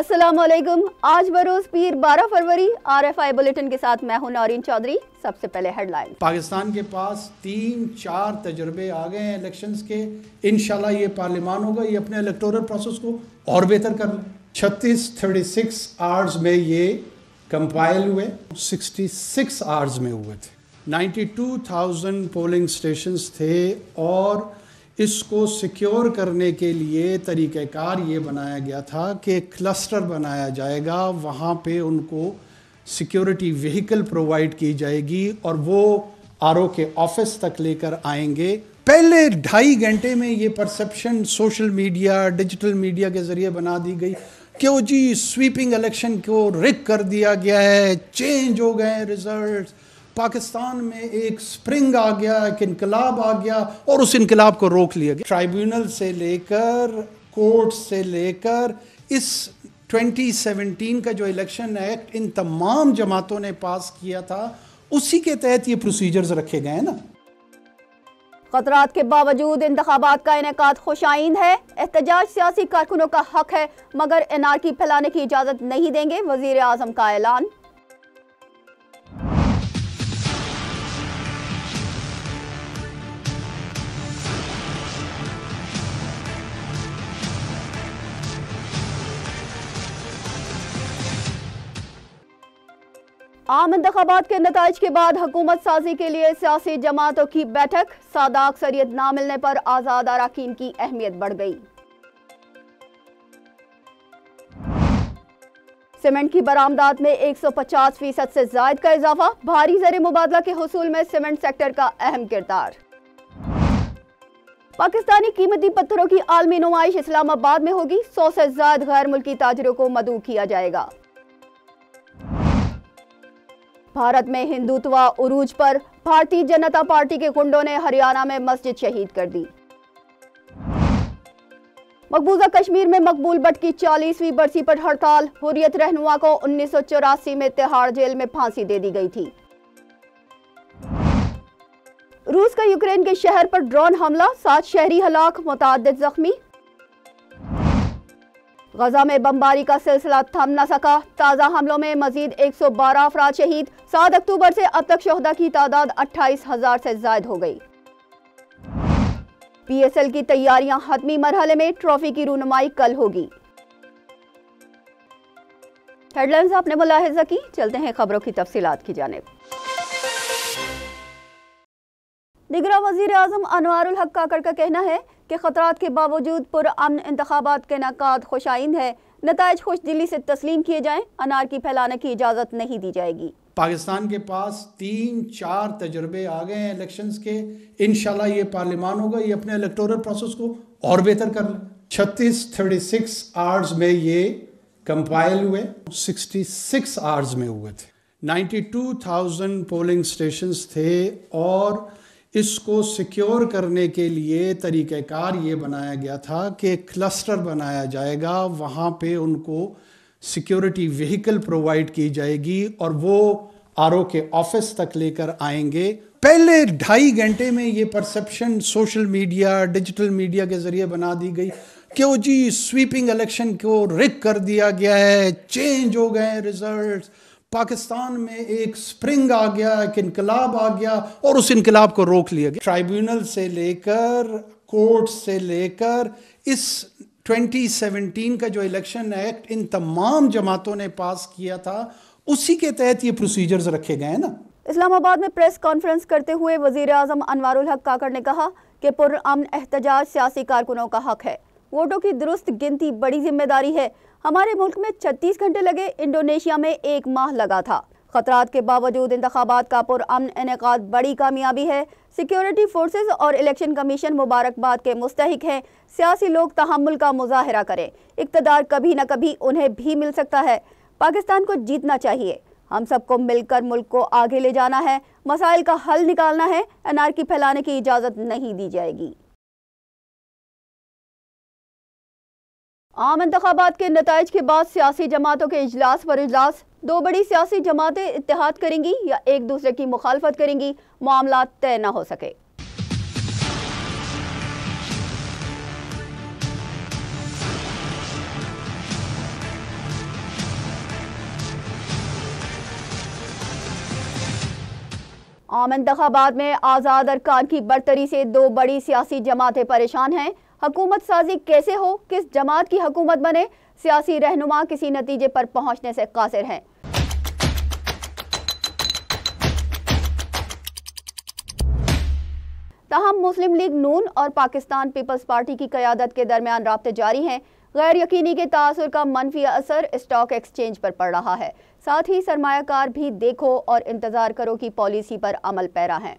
अस्सलाम वालेकुम आज बरोज पीर 12 फरवरी आरएफआई बुलेटिन के साथ मैं हूं नौरीन चौधरी सबसे पहले हेडलाइन पाकिस्तान के पास तीन चार तजर्बे आ गए हैं इलेक्शंस के इन ये पार्लियमान होगा ये अपने इलेक्टोरल प्रोसेस को और बेहतर कर लें छत्तीस थर्टी सिक्स आवर्स में ये कंपाइल हुए सिक्सटी सिक्स आवर्स में हुए थे ninety two thousand polling station थे और इसको सिक्योर करने के लिए तरीक़ार ये बनाया गया था कि क्लस्टर बनाया जाएगा वहाँ पे उनको सिक्योरिटी व्हीकल प्रोवाइड की जाएगी और वो आर के ऑफिस तक लेकर आएंगे पहले ढाई घंटे में ये perception social media digital media के ज़रिए बना दी गई क्यों जी स्वीपिंग इलेक्शन को रिक कर दिया गया है चेंज हो गए रिजल्ट्स पाकिस्तान में एक स्प्रिंग आ गया एक इनकलाब आ गया और उस इनकलाब को रोक लिया गया ट्राइब्यूनल से लेकर कोर्ट से लेकर इस 2017 का जो इलेक्शन एक्ट इन तमाम जमातों ने पास किया था उसी के तहत ये प्रोसीजर्स रखे गए ना खतरात के बावजूद इंतबात का इनका खुशाइंद है एहतजाज सियासी कारकुनों का हक है मगर की फैलाने की इजाज़त नहीं देंगे वजीर अजम का ऐलान आम इंतबात के नतज के बाद हुकूमत साजी के लिए सियासी जमातों की बैठक सादा अक्सरियत न मिलने पर आज़ाद अरकान की अहमियत बढ़ गई सीमेंट की बरामदात में 150 फीसद से जायद का इजाफा भारी जर मुबादला के हसूल में सीमेंट सेक्टर का अहम किरदार पाकिस्तानी कीमती पत्थरों की आलमी नुमाइश इस्लामाबाद में होगी सौ से जायद गैर मुल्की ताजरों को मदू किया जाएगा भारत में हिंदुत्व उरूज पर भारतीय जनता पार्टी के गुंडों ने हरियाणा में मस्जिद शहीद कर दी मकबूजा कश्मीर में मकबूल भट्ट की चालीसवीं बरसी पर हड़ताल हुरियत रहनुमा को उन्नीस में तिहाड़ जेल में फांसी दे दी गई थी रूस का यूक्रेन के शहर पर ड्रोन हमला सात शहरी हलाक मुतद जख्मी गजा में बमबारी का सिलसिला थम न सका ताज़ा हमलों में मजीद एक सौ बारह अफराद शहीद सात अक्टूबर से अब तक शहदा की तादाद अट्ठाईस हजार से जायद हो गई पी एस एल की तैयारियां हतमी मरहले में ट्रॉफी की रूनुमाई कल होगी हेडलाइंस आपने मुलाहजा की चलते हैं खबरों की तफसीत की जानब निगरा वजीर अजम अनवारुल हक काकर का कहना है कि खतरा के बावजूद पुरान इंतबात के इनका खुशाइंद है नतज खुश दिल्ली से तस्लीम किए जाए अनार की फैलाने की इजाज़त नहीं दी जाएगी पाकिस्तान के पास तीन चार तजर्बे आ गए हैं इलेक्शन के इन शाह ये पार्लियमान होगा ये अपने इलेक्टोरल प्रोसेस को और बेहतर कर लें छत्तीस थर्टी सिक्स आवर्स में ये कंपाइल हुए सिक्सटी सिक्स आवर्स में हुए थे ninety two thousand polling station थे और इसको सिक्योर करने के लिए तरीक़ार ये बनाया गया था कि क्लस्टर बनाया जाएगा वहाँ पे उनको सिक्योरिटी व्हीकल प्रोवाइड की जाएगी और वो आर के ऑफिस तक लेकर आएंगे पहले ढाई घंटे में ये perception social media digital media के ज़रिए बना दी गई क्यों जी स्वीपिंग इलेक्शन को रिक कर दिया गया है चेंज हो गए रिजल्ट्स पाकिस्तान में एक स्प्रिंग आ गया एक इनकलाब आ गया और उस इनकलाब को रोक लिया गया ट्राइब्यूनल से लेकर कोर्ट से लेकर इस 2017 का जो इलेक्शन एक्ट इन तमाम जमातों ने पास किया था उसी के तहत ये प्रोसीजर्स रखे गए हैं ना इस्लामाबाद में प्रेस कॉन्फ्रेंस करते हुए वजीर अजम अनवारुल हक काकड़ ने कहा कि पुरान एहतजाज सियासी कारकुनों का हक है वोटों की दुरुस्त गिनती बड़ी जिम्मेदारी है हमारे मुल्क में छत्तीस घंटे लगे इंडोनेशिया में एक माह लगा था खतरात के बावजूद इंतबात का पुरान इनका बड़ी कामयाबी है सिक्योरिटी फोर्सेज और इलेक्शन कमीशन मुबारकबाद के मुस्तक हैं सियासी लोग तहमुल का मुजाहरा करें इकतदार कभी न कभी उन्हें भी मिल सकता है पाकिस्तान को जीतना चाहिए हम सबको मिलकर मुल्क को आगे ले जाना है मसाइल का हल निकालना है की फैलाने की इजाज़त नहीं दी जाएगी आम इंतबात के नतज के बाद सियासी जमातों के अजलास पर अजलास दो बड़ी सियासी जमातें इतिहाद करेंगी या एक दूसरे की मुखालफत करेंगी मामला तय न हो सके आम इंतबात में आज़ाद अरकान की बढ़तरी से दो बड़ी सियासी जमातें परेशान हैं हकूमत साजी कैसे हो किस जमात की हकूमत बने सियासी रहनुमा किसी नतीजे पर पहुंचने से कासिर हैं ताहम मुस्लिम लीग नून और पाकिस्तान पीपल्स पार्टी की क्यादत के दरमियान रबते जारी हैं गैर यकीनी के तासर का मनफी असर स्टॉक एक्सचेंज पर पड़ रहा है साथ ही सरमाकार भी देखो और इंतज़ार करो की पॉलिसी पर अमल पैरा हैं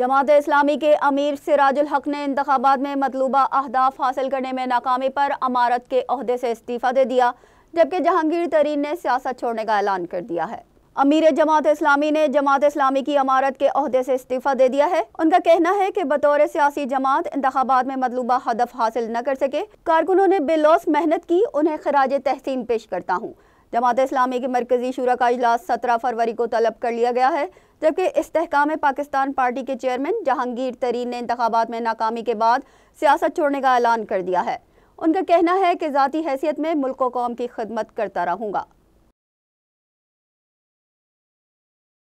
जमात इस्लामी के अमीर सिराजुल हक ने इंतबात में मतलूबा अहदाफ हासिल करने में नाकामी पर अमारत के अहदे से इस्तीफ़ा दे दिया जबकि जहांगीर तरीन ने सियासत छोड़ने का ऐलान कर दिया है अमीर जमात इस्लामी ने जमात इस्लामी की अमारत के अहदे से इस्तीफ़ा दे दिया है उनका कहना है कि बतौर सियासी जमात इंतबात में मतलूबा हदफ हासिल न कर सके कारकुनों ने बेलौस मेहनत की उन्हें खराज तहसीन पेश करता हूँ जमात इस्लामी के मरकजी शुरा का अजलास सत्रह फरवरी को तलब कर लिया गया है जबकि इस्तेकाम पाकिस्तान पार्टी के चेयरमैन जहांगीर तरीन ने इंतबात में नाकामी के बाद सियासत छोड़ने का ऐलान कर दिया है उनका कहना है कि ज़ाती हैसियत में मुल्क कौम की खदमत करता रहूँगा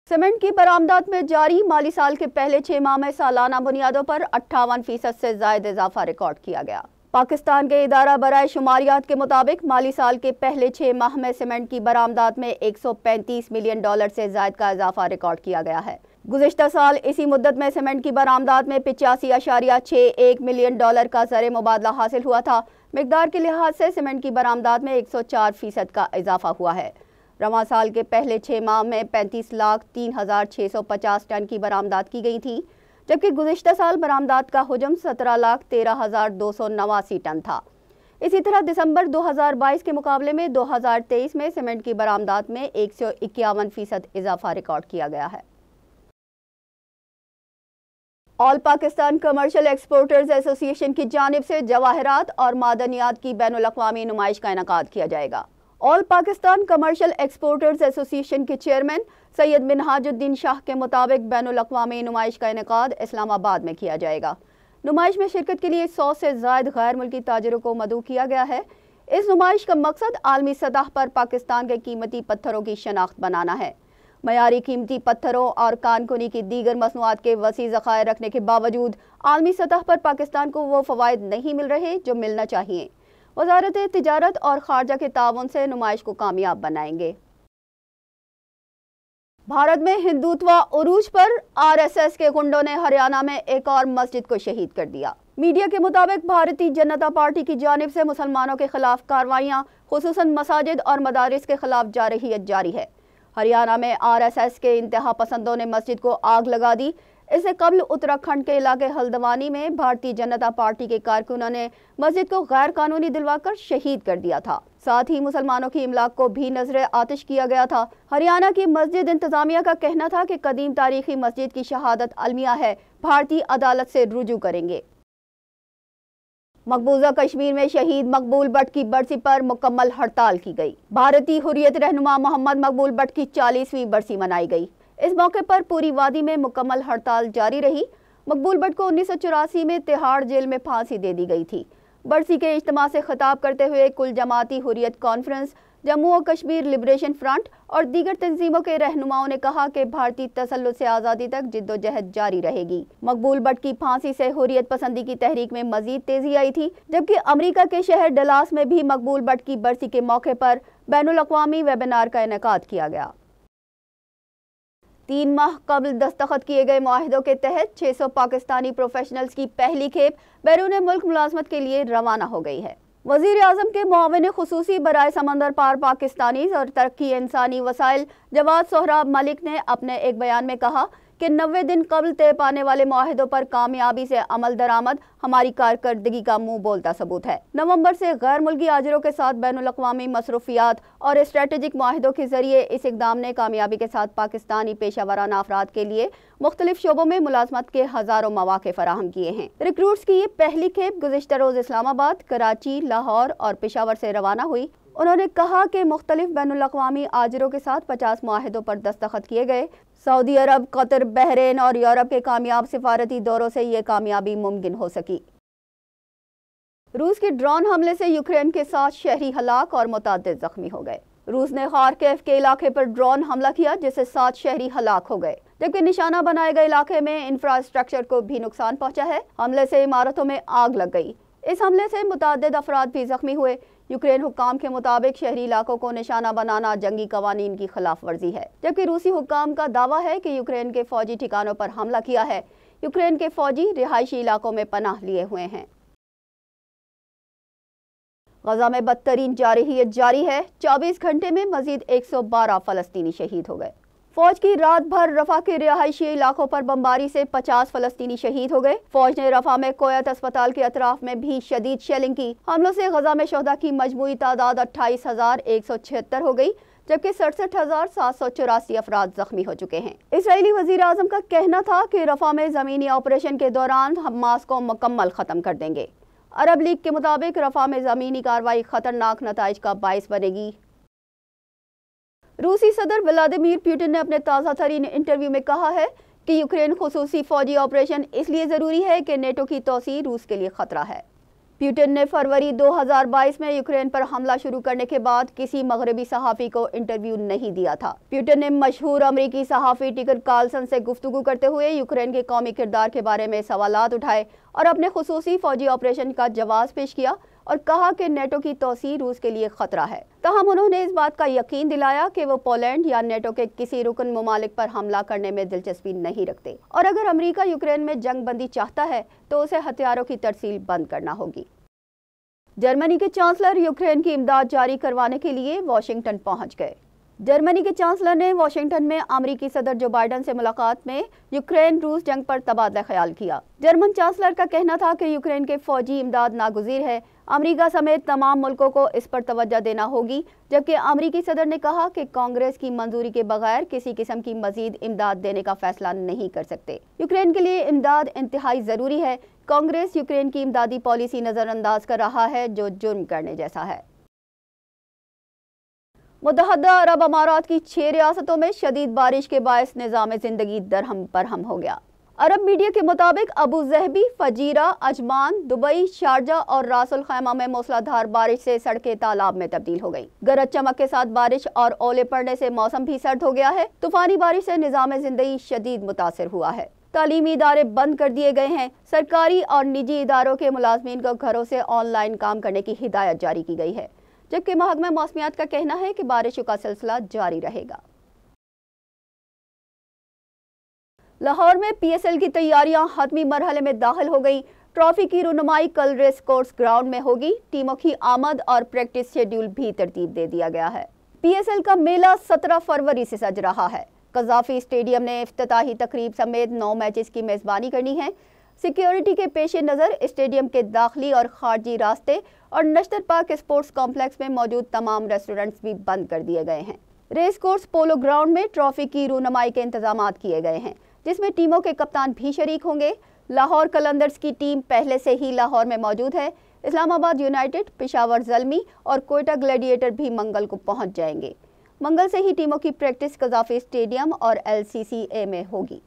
सीमेंट की बरामदात में जारी माली साल के पहले छः माह में सालाना बुनियादों पर अट्ठावन फीसद से ज्यादा इजाफा रिकॉर्ड किया गया पाकिस्तान के इदारा बरए शुमारियात के मुताबिक माली साल के पहले छः माह में सीमेंट की बरामदात में 135 मिलियन डॉलर से जायद का इजाफा रिकॉर्ड किया गया है गुजशत साल इसी मुद्दत में सीमेंट की बरामदात में पिचासी अशारिया छः एक मिलियन डॉलर का जर मुबादला हासिल हुआ था मकदार के लिहाज से सीमेंट की बरामदात में एक सौ चार फीसद का इजाफा हुआ है रवा साल के पहले छः माह में पैंतीस लाख तीन हज़ार छः सौ पचास टन की बरामदात की गई थी जबकि गुजशत साल बरामदात का हजम सत्रह लाख तेरह हज़ार दो सौ नवासी टन था इसी तरह दिसंबर 2022 के मुकाबले में 2023 में सीमेंट की बरामदात में एक सौ इक्यावन फीसद इजाफा रिकॉर्ड किया गया है all Pakistan commercial exporters association की जानब से जवाहरात और मादनियात की बैन अवी नुमाइश का इनका किया जाएगा all Pakistan commercial exporters association के चेयरमैन सैयद मिनहाजुद्दीन शाह के मुताबिक बैन अवी नुमाइश का इनका इस्लामाबाद में किया जाएगा नुमाइश में शिरकत के लिए सौ से जायद गैर मुल्की ताजरों को मदू किया गया है इस नुमाइश का मकसद आलमी सतह पर पाकिस्तान के कीमती पत्थरों की शनाख्त बनाना है मयारी कीमती पत्थरों और कानकुनी की दीगर मसनूआत के वसी ज़ख़ायर रखने के बावजूद आलमी सतह पर पाकिस्तान को वो फ़वाद नहीं मिल रहे जो मिलना चाहिए वजारत तजारत और खारजा के ताउन से नुमाइश को कामयाब बनाएंगे भारत में हिंदुत्वा उरूज पर आरएसएस के गुंडों ने हरियाणा में एक और मस्जिद को शहीद कर दिया मीडिया के मुताबिक भारतीय जनता पार्टी की जानब से मुसलमानों के खिलाफ कार्रवाइयाँ खसूस मसाजिद और मदारस के खिलाफ जारहीत जारी है हरियाणा में आरएसएस के इंतहा पसंदों ने मस्जिद को आग लगा दी इससे कबल उत्तराखंड के इलाके हल्द्वानी में भारतीय जनता पार्टी के कारकुनों ने मस्जिद को गैर कानूनी दिलवाकर शहीद कर दिया था साथ ही मुसलमानों की इमलाक को भी नजर आतिश किया गया था हरियाणा की मस्जिद इंतजामिया का कहना था कि कदीम तारीखी मस्जिद की शहादत अलमिया है भारतीय अदालत से रुजू करेंगे मकबूजा कश्मीर में शहीद मकबूल भट्ट की बरसी पर मुकम्मल हड़ताल की गई भारतीय हुरियत रहनुमा मोहम्मद मकबूल भट्ट की चालीसवीं बरसी मनाई गई इस मौके पर पूरी वादी में मुकम्मल हड़ताल जारी रही मकबूल भट्ट को उन्नीस में तिहाड़ जेल में फांसी दे दी गई थी बरसी के इज्तम से खिताब करते हुए कुल जमाती हुरियत कॉन्फ्रेंस जम्मू और कश्मीर लिबरेशन फ्रंट और दीगर तंजीमों के रहनुमाओं ने कहा कि भारतीय तसल से आज़ादी तक जिद्दोजहद जारी रहेगी मकबूल भट्ट की फांसी से हुरियत पसंदी की तहरीक में मजीद तेजी आई थी जबकि अमरीका के शहर डलास में भी मकबूल भट्ट की बरसी के मौके पर बैन अवी वेबिनार का इनका किया गया तीन माह कबल दस्तखत किए गए माहदों के तहत 600 पाकिस्तानी प्रोफेशनल्स की पहली खेप बैरून मुल्क मुलाजमत के लिए रवाना हो गई है वजीर अजम के मुआवन खसूसी बरए समंदर पार पाकिस्तानी और तरक्की इंसानी वसाइल जवाद सोहराब मलिक ने अपने एक बयान में कहा कि नबे दिन कबल तय पाने वाले माहों पर कामयाबी से अमल दरामद हमारी कारकर्दगी का मुंह बोलता सबूत है नवंबर से गैर मुल्की आजरों के साथ बैन अवी मसरूफियात और स्ट्रेटेजिक माहदों के जरिए इस इकदाम ने कामयाबी के साथ पाकिस्तानी पेशा वाराना अफराद के लिए मुख्तलिफ शोबों में मुलाजमत के हज़ारों मौाक़े फराहम किए हैं रिक्रूट्स की ये पहली खेप गुजशत रोज़ इस्लामाबाद कराची लाहौर और पेशावर से रवाना हुई उन्होंने कहा कि मुख्तलिफ बैन अवी आजरों के साथ पचास माहदों पर दस्तखत किए गए सऊदी अरब कतर बहरीन और यूरोप के कामयाब सिफारती दौरों से ये कामयाबी मुमकिन हो सकी रूस के ड्रोन हमले से यूक्रेन के साथ शहरी हलाक और मुतद जख्मी हो गए रूस ने खारकेफ के इलाके पर ड्रोन हमला किया जिससे सात शहरी हलाक हो गए जबकि निशाना बनाए गए इलाके में इंफ्रास्ट्रक्चर को भी नुकसान पहुंचा है हमले से इमारतों में आग लग गई इस हमले से मुतद अफराद भी जख्मी हुए यूक्रेन हुकाम के मुताबिक शहरी इलाकों को निशाना बनाना जंगी कवानीन की खिलाफ वर्जी है जबकि रूसी हुकाम का दावा है कि यूक्रेन के फौजी ठिकानों पर हमला किया है यूक्रेन के फौजी रिहायशी इलाकों में पनाह लिए हुए हैं गजा में बदतरीन जारहियत जारी है 24 घंटे में मजीद 112 फलस्तीनी शहीद हो गए फौज की रात भर रफा के रिहायशी इलाकों पर बमबारी से 50 फलस्तीनी शहीद हो गए फौज ने रफा में कोयत अस्पताल के अतराफ में भी शदीद शेलिंग की हमलों से गजा में शहदा की मजमू तादाद अट्ठाईस हजार एक सौ छिहत्तर हो गई जबकि सड़सठ हजार सात सौ चौरासी अफराद जख्मी हो चुके हैं इसराइली वजीर आजम का कहना था कि रफा में जमीनी ऑपरेशन के दौरान हम को मुकम्मल ख़त्म कर देंगे अरब लीग के मुताबिक रफा में ज़मीनी कार्रवाई खतरनाक नतज का बायस बनेगी रूसी सदर व्लादिमिर पुटिन ने अपने ताज़ा तरीन इंटरव्यू में कहा है कि यूक्रेन खसूसी फौजी ऑपरेशन इसलिए ज़रूरी है कि नेटो की तोसी रूस के लिए ख़तरा है पुतिन ने फरवरी 2022 में यूक्रेन पर हमला शुरू करने के बाद किसी मगरबी सहाफ़ी को इंटरव्यू नहीं दिया था प्यूटिन ने मशहूर अमरीकी सहाफ़ी टिकर कार्लसन से गुफ्तु करते हुए यूक्रेन के कौमी किरदार के बारे में सवाल उठाए और अपने खसूसी फौजी ऑपरेशन का जवाब पेश किया और कहा कि नेटो की तोसी रूस के लिए ख़तरा है तहम उन्होंने इस बात का यकीन दिलाया कि वो पोलैंड या नेटो के किसी रुकन ममालिक पर हमला करने में दिलचस्पी नहीं रखते और अगर अमरीका यूक्रेन में जंग बंदी चाहता है तो उसे हथियारों की तरसील बंद करना होगी जर्मनी के चांसलर यूक्रेन की इमदाद जारी करवाने के लिए वॉशिंगटन पहुंच गए जर्मनी के चांसलर ने वॉशिंगटन में अमरीकी सदर जो बाइडन से मुलाकात में यूक्रेन रूस जंग पर तबादला ख्याल किया जर्मन चांसलर का कहना था कि यूक्रेन के फौजी इमदाद नागुजीर है अमरीका समेत तमाम मुल्कों को इस पर तवज्जो देना होगी जबकि अमरीकी सदर ने कहा कि कांग्रेस की मंजूरी के बगैर किसी किस्म की मजीद इमदाद देने का फैसला नहीं कर सकते यूक्रेन के लिए इमदाद इंतहाई ज़रूरी है कांग्रेस यूक्रेन की इमदादी पॉलिसी नज़रअंदाज कर रहा है जो जुर्म करने जैसा है मुतहद अरब अमारात की छः रियासतों में शदीद बारिश के बायस निज़ाम ज़िंदगी दरहम परहम हो गया अरब मीडिया के मुताबिक Abu Dhabi Fujairah Ajman Dubai Sharjah और रासुल खैमा में मौसलाधार बारिश से सड़कें तालाब में तब्दील हो गयी गरज चमक के साथ बारिश और ओले पड़ने से मौसम भी सर्द हो गया है तूफानी बारिश से निज़ाम जिंदगी शदीद मुतासर हुआ है तालीमी इदारे बंद कर दिए गए हैं सरकारी और निजी इदारों के मुलाजमीन को घरों से ऑनलाइन काम करने की हिदायत जारी की गई है जबकि महकमा मौसमियात का कहना है कि बारिशों का सिलसिला जारी रहेगा लाहौर में पीएसएल की तैयारियां हतमी मरहले में दाखिल हो गई ट्रॉफी की रुनुमाई कल रेस कोर्स ग्राउंड में होगी टीमों की आमद और प्रैक्टिस शेड्यूल भी तरतीब दे दिया गया है पीएसएल का मेला सत्रह फरवरी से सज रहा है कजाफी स्टेडियम ने अफ्ताही तकरीब समेत नौ मैचेस की मेज़बानी करनी है सिक्योरिटी के पेश नज़र स्टेडियम के दाखिली और खारजी रास्ते और नश्तर पार्क स्पोर्ट्स कॉम्प्लेक्स में मौजूद तमाम रेस्टोरेंट्स भी बंद कर दिए गए हैं रेस कोर्स पोलो ग्राउंड में ट्रॉफी की रूनमाई के इंतजाम किए गए हैं जिसमें टीमों के कप्तान भी शरीक होंगे लाहौर कलंदर्स की टीम पहले से ही लाहौर में मौजूद है इस्लामाबाद यूनाइटेड पिशावर जलमी और कोयटा ग्लैडिएटर भी मंगल को पहुंच जाएंगे मंगल से ही टीमों की प्रैक्टिस कजाफी स्टेडियम और एलसीसीए में होगी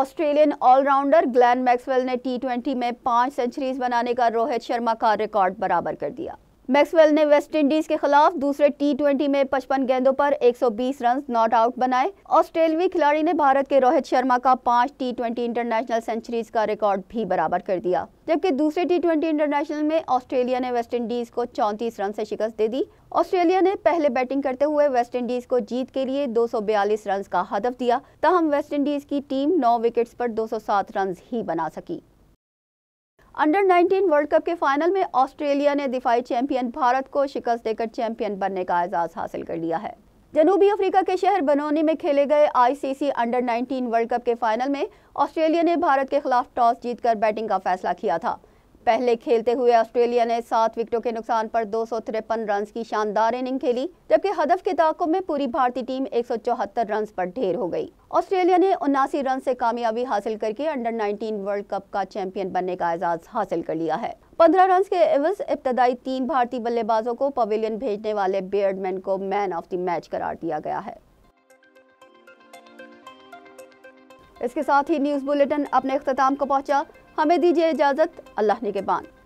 ऑस्ट्रेलियन ऑलराउंडर ग्लैन मैक्सवेल ने टी में पांच सेंचुरीज बनाने का रोहित शर्मा का रिकॉर्ड बराबर कर दिया मैक्सवेल ने वेस्टइंडीज के खिलाफ दूसरे टी में पचपन गेंदों पर 120 रन नॉट आउट बनाए ऑस्ट्रेलवी खिलाड़ी ने भारत के रोहित शर्मा का पांच टी इंटरनेशनल सेंचुरीज का रिकॉर्ड भी बराबर कर दिया जबकि दूसरे टी इंटरनेशनल में ऑस्ट्रेलिया ने वेस्टइंडीज को चौंतीस रन से शिकस्त दे दी ऑस्ट्रेलिया ने पहले बैटिंग करते हुए वेस्टइंडीज को जीत के लिए 242 रन का हदफ दिया तहम वेस्टइंडीज की टीम 9 विकेट्स पर 207 रन ही बना सकी अंडर 19 वर्ल्ड कप के फाइनल में ऑस्ट्रेलिया ने दिफाई चैंपियन भारत को शिकस्त देकर चैंपियन बनने का एजाज़ हासिल कर लिया है जनूबी अफ्रीका के शहर बनोनी में खेले गए आईसीसी अंडर 19 वर्ल्ड कप के फाइनल में ऑस्ट्रेलिया ने भारत के खिलाफ टॉस जीतकर बैटिंग का फैसला किया था पहले खेलते हुए ऑस्ट्रेलिया ने सात विकेटों के नुकसान पर दो रन की शानदार इनिंग खेली जबकि हदफ के ताकों में पूरी भारतीय टीम एक रन पर ढेर हो गई ऑस्ट्रेलिया ने उन्नासी रन से कामयाबी हासिल करके अंडर 19 वर्ल्ड कप का चैंपियन बनने का एजाज हासिल कर लिया है पंद्रह रन के एवज इब्तदाई तीन भारतीय बल्लेबाजों को पवेलियन भेजने वाले बेयरमैन को मैन ऑफ द मैच करार दिया गया है इसके साथ ही न्यूज बुलेटिन अपने अख्ताम को पहुंचा हमें दीजिए इजाज़त अल्लाह ने के बाद